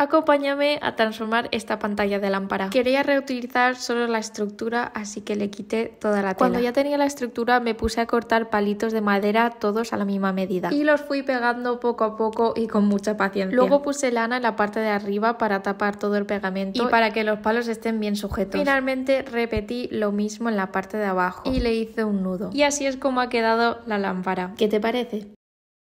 Acompáñame a transformar esta pantalla de lámpara. Quería reutilizar solo la estructura, así que le quité toda la tela. Cuando ya tenía la estructura me puse a cortar palitos de madera todos a la misma medida. Y los fui pegando poco a poco y con mucha paciencia. Luego puse lana en la parte de arriba para tapar todo el pegamento y para que los palos estén bien sujetos. Finalmente repetí lo mismo en la parte de abajo y le hice un nudo. Y así es como ha quedado la lámpara. ¿Qué te parece?